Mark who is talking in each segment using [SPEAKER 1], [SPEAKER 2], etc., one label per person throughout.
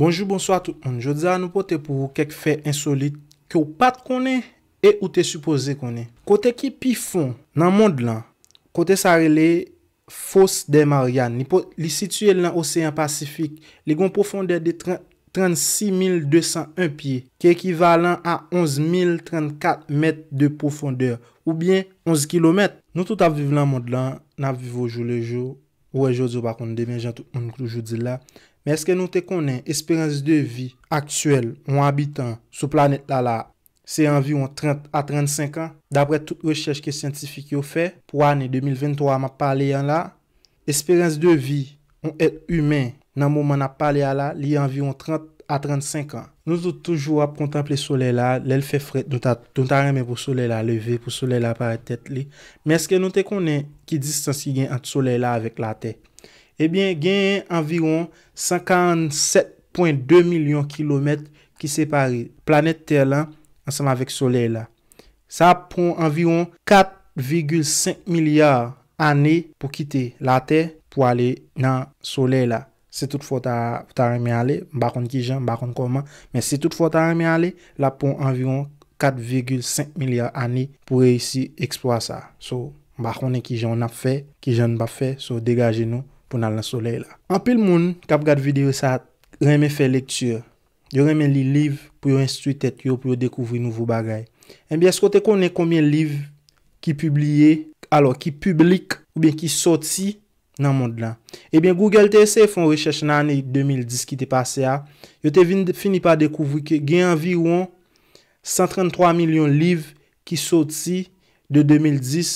[SPEAKER 1] Bonjour, bonsoir tout le monde. Je vous dis à nous porter pour vous quelques faits insolites qui ont pas de connaît et qui ont été supposés connaît. Qu'en est-il le pifon dans le monde-là? Qu'en est-il le fos de Marianne? Il est situé dans l'océan Pacifique. Il a une profondeur de 36.201 pieds qui est équivalent à 11.034 mètres de profondeur ou bien 11 kilomètres. Nous tout le monde-là, nous vivons jour le jour ou aujourd'hui par contre, nous deviendrons tout le monde aujourd'hui là Men eske nou te konen, esperanse de vi aktuel ou anbitan sou planet la la, se anvi ou an 30 a 35 an? Dapre tout rechèche ki scientifique yo fè, pou anè 2023, ma pale yan la, esperanse de vi ou et humè nan mouman ap pale ya la, li anvi ou an 30 a 35 an? Nou zoutoujou ap kontemple sole la, lèl fè fred, don ta remè pou sole la leve, pou sole la pare tèt li. Men eske nou te konen, ki distansi gen ant sole la avèk la tèt? genye anviron 57.2 milyon kilometre ki separe. Planet tel an, anseman vek soley la. Sa pon anviron 4,5 milyar ane pou kite la te pou ale nan soley la. Se tout fwa ta reme ale, mbakon ki jen, mbakon koman, men se tout fwa ta reme ale, la pon anviron 4,5 milyar ane pou reisi eksploa sa. So mbakon ne ki jen na fe, ki jen ba fe, so degaje nou. pou nan la sole la. An pil moun, kap gade videyo sa, reme fe lektur. Yo reme li liv, pou yo instuitet yo, pou yo dekouvri nouvo bagay. En bi, esko te konen koumye liv, ki publie, alo, ki publik, ou bi, ki soti, nan mond la. E bi, Google te ese foun rechèche nan ane 2010, ki te pase a, yo te fini pa dekouvri, ki gen anvi ou an, 133 milyon liv, ki soti, de 2010,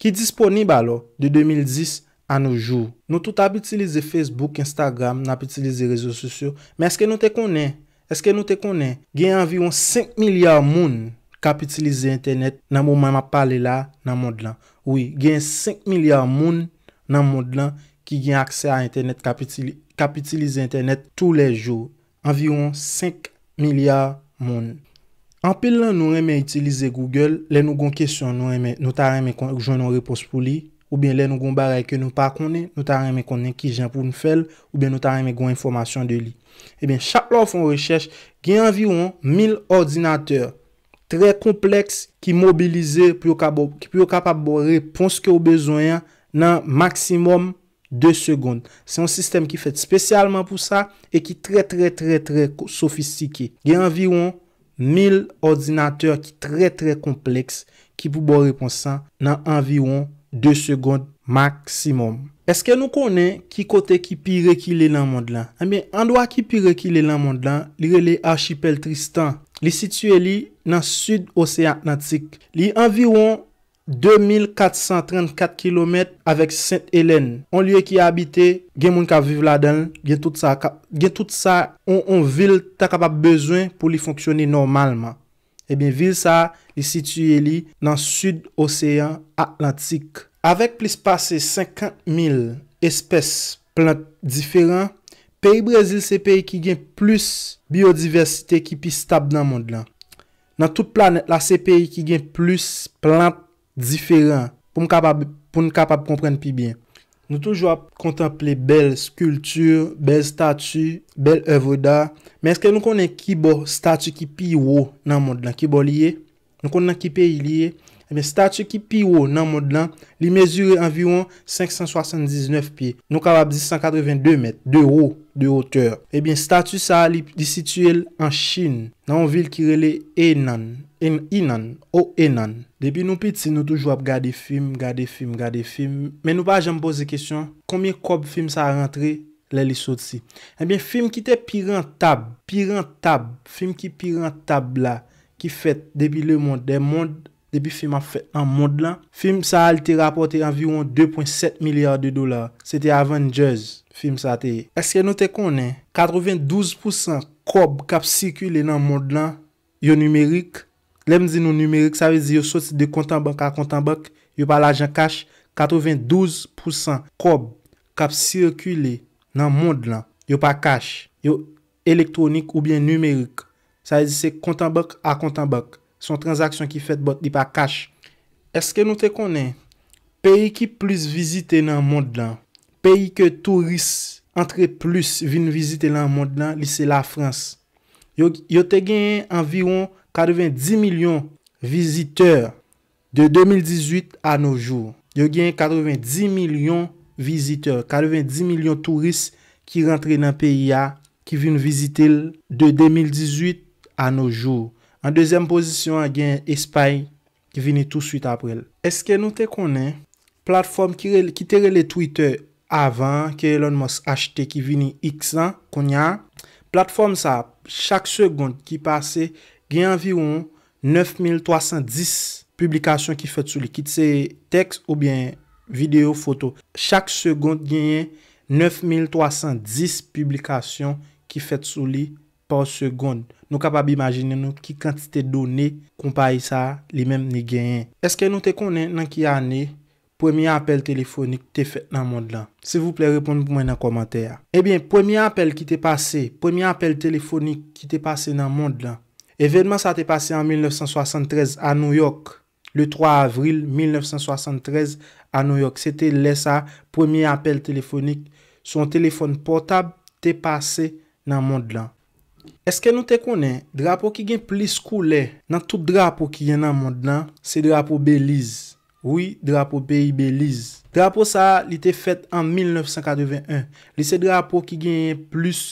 [SPEAKER 1] ki disponib alo, de 2010, ane, Anoujou. Nou tout ap itilize Facebook, Instagram, nap itilize rezo sosyo. Men eske nou te konen? Eske nou te konen? Gen anviron 5 milyar moun kapitilize internet nan moun man ap pale la nan moun dlan. Oui, gen 5 milyar moun nan moun dlan ki gen aksè a internet kapitilize internet tou lè jò. Anviron 5 milyar moun. Anpil lan nou eme itilize Google, lè nou gon kesyon nou ta eme konjoun nou repos pou li. Ou ben lè nou goun barè ke nou pa kone, nou ta reme kone ki jen pou nou fel, ou ben nou ta reme goun informasyon de li. E eh ben, chak la ou fon rechèche, gen anviron 1000 ordinateur tre kompleks ki mobilize pou yo kapab bo reponske ou bezoyan nan maksimum 2 segonde. Se yon sistem ki fet spesyalman pou sa, e ki tre tre tre tre sofistike. Gen anviron 1000 ordinateur ki tre tre kompleks ki pou bo reponsan nan anviron. 2 seconde maksimum. Eske nou konen ki kote ki pire ki li lan mond lan? Ame, andwa ki pire ki li lan mond lan, li rele archipel Tristan. Li situe li nan sud osea atnatik. Li environ 2434 kilometre avek Saint-Helene. On liye ki abite, gen moun ka vive la den, gen tout sa on vil ta kapap bezwen pou li fonksyone normalman. E eh bin vil sa li situye li nan sud oseyan atlantik. Avek plis pase 50.000 espès plant diferan, peyi Brazil se peyi ki gen plus biodiversite ki pi stab nan mond lan. Nan tout planet la se peyi ki gen plus plant diferan pou m kapab kompren pi bien. Nou toujwa kontemple bel skulptur, bel statu, bel evo da. Men eske nou konen ki bo statu ki pi yo nan mod nan ki bo liye? Nou konen nan ki pi liye? Ebyen, statu ki piwo nan mod lan, li mezure anviron 579 piye, nou kabab 182 met, 2 rou, 2 oteur. Ebyen, statu sa li disituye en Chine, nan yon vil ki rele Enan, Enan ou Enan. Debi nou piti, nou touj wap gade film, gade film, gade film. Men nou ba, janm pose kesyon, konmye kob film sa rentre la lisot si. Ebyen, film ki te piran tab, piran tab, film ki piran tab la, ki fet debi le mond, de mond, Depi film an fèt nan mond lan, film sa al te rapote environ 2.7 milyard de dolar. Se te Avengers, film sa te. Eske nou te konen, 92% kob kap sirkule nan mond lan, yo numerik. Lemzi nou numerik, sa vez yo sosi de kontan bak a kontan bak, yo pa la jan kash. 92% kob kap sirkule nan mond lan, yo pa kash. Yo elektronik ou bien numerik, sa vez yo kontan bak a kontan bak. Son transaksyon ki fet bot li pa kache. Eske nou te konen, peyi ki plus vizite nan mond lan, peyi ke touris entre plus vin vizite nan mond lan, li se la Frans. Yo te gen environ 90 milyon viziteur de 2018 a nou jour. Yo gen 90 milyon viziteur, 90 milyon touris ki rentre nan peyi ya ki vin vizite de 2018 a nou jour. An dezem pozisyon, gen espaye ki vini tout suite aprel. Eske nou te konen, platform ki tere le Twitter avan, ki lon mons achete ki vini xan konyan, platform sa, chak segonde ki pase, gen environ 9.310 publikasyon ki fet sou li, ki te teks ou bien video, foto. Chak segonde gen 9.310 publikasyon ki fet sou li, Par seconde, nou kapab imagine nou ki kantite do ne kompaye sa li menm ni genyen. Eske nou te konen nan ki ane, premye apel telefonik te fet nan mond lan? Se vous plè, reponde pou mwen nan komantè ya. Ebyen, eh premye apel ki te pase, premye apel telefonik ki te pase nan mond lan. Evèdman sa te pase an 1973 a New York, le 3 avril 1973 a New York. Se te lè sa, premye apel telefonik, son telefon portable te pase nan mond lan. Eske nou te konen, drapo ki gen plis koule nan tout drapo ki gen nan mond nan, se drapo Belize. Oui, drapo Belize. Drapo sa li te fet an 1981. Li se drapo ki gen plus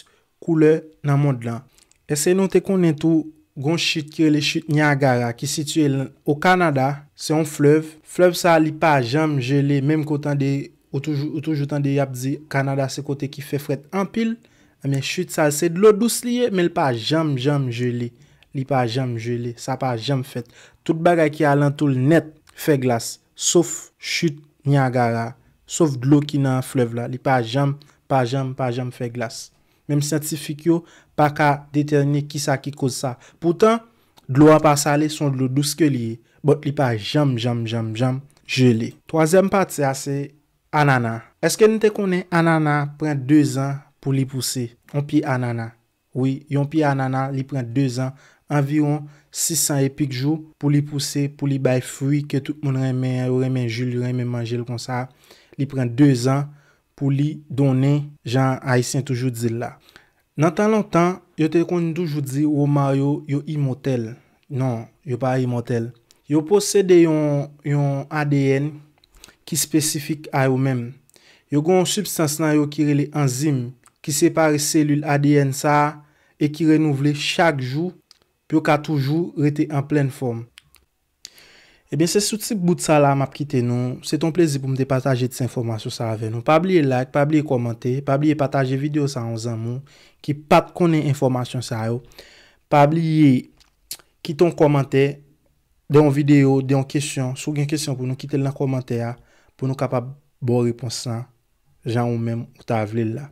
[SPEAKER 1] koule nan mond nan. Eske nou te konen tou gon chit kire le chit Niagara ki sitye o Kanada, se yon flev. Flev sa li pa jam jelè, mèm koutan de, ou toujoutan de yap zi, Kanada se kote ki fe fret ampil. Amye ah, chute sa, se dlo dous liye, me li pa jam jam joli. Li pa jam joli, sa pa jam fet. Tout bagay ki alantoul net fe glas, sof chute ni agara. Sof dlo ki nan flev la, li pa jam, pa jam, pa jam fe glas. Mem si yon, pa ka detenye ki sa ki koz sa. Poutan, dlo a pa sale son dlo dous ke liye, bot li pa jam jam jam jam joli. Troazem pati a ah, se anana. Eske nite konen anana pren 2 anana? pou li pousse, yon pi anana, li pren 2 an, environ 600 epik jou, pou li pousse, pou li bay frui, ki tout moun remen, remen jul, remen manjel kon sa, li pren 2 an, pou li donen, jan aysen toujou di la. Nan tan lantan, yo te kon toujou di, oh yo mar yo, yo imotel, non, yo pa imotel, yo pose de yon, yon ADN, ki spesifik a yo men, yo kon substans nan yo kire li enzim, ki separe selul ADN sa, e ki renouvle chak jou, pi yo ka toujou rete en plen form. E eh ben se sou tip bout sa la map kite nou, se ton plezi pou mte pataje dis informasyon sa ave nou. Pa ablie like, pa ablie komante, pa ablie pataje video sa an zan moun, ki pat konen informasyon sa yo. Pa ablie kiton komante, deyon video, deyon kesyon, sou gen kesyon pou nou kite l nan komante ya, pou nou kapab bo reponsan, jan ou menm ou ta avle la.